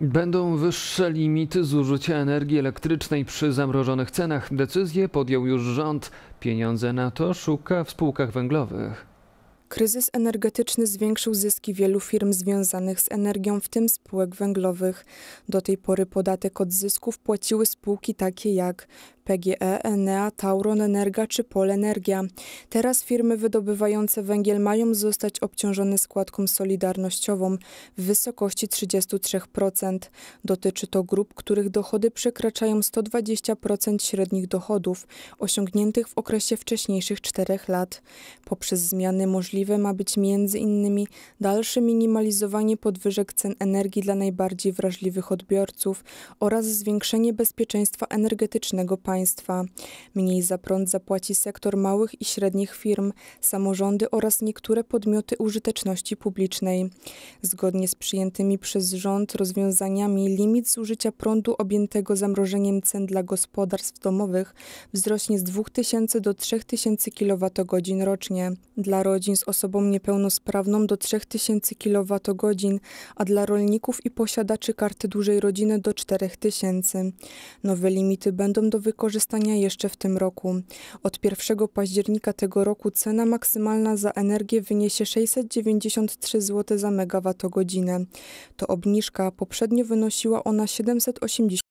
Będą wyższe limity zużycia energii elektrycznej przy zamrożonych cenach. Decyzję podjął już rząd. Pieniądze na to szuka w spółkach węglowych. Kryzys energetyczny zwiększył zyski wielu firm związanych z energią, w tym spółek węglowych. Do tej pory podatek od zysków płaciły spółki takie jak PGE, Enea, Tauron Energia czy Polenergia. Teraz firmy wydobywające węgiel mają zostać obciążone składką solidarnościową w wysokości 33%. Dotyczy to grup, których dochody przekraczają 120% średnich dochodów osiągniętych w okresie wcześniejszych 4 lat. Poprzez zmiany możliwe ma być m.in. dalsze minimalizowanie podwyżek cen energii dla najbardziej wrażliwych odbiorców oraz zwiększenie bezpieczeństwa energetycznego państwa państwa. Mniej za prąd zapłaci sektor małych i średnich firm, samorządy oraz niektóre podmioty użyteczności publicznej. Zgodnie z przyjętymi przez rząd rozwiązaniami limit zużycia prądu objętego zamrożeniem cen dla gospodarstw domowych wzrośnie z 2000 do 3000 kWh rocznie, dla rodzin z osobą niepełnosprawną do 3000 kWh, a dla rolników i posiadaczy karty dużej rodziny do 4000. Nowe limity będą do wykorzystania korzystania jeszcze w tym roku. Od 1 października tego roku cena maksymalna za energię wyniesie 693 zł za megawattogodzinę. To obniżka, poprzednio wynosiła ona 780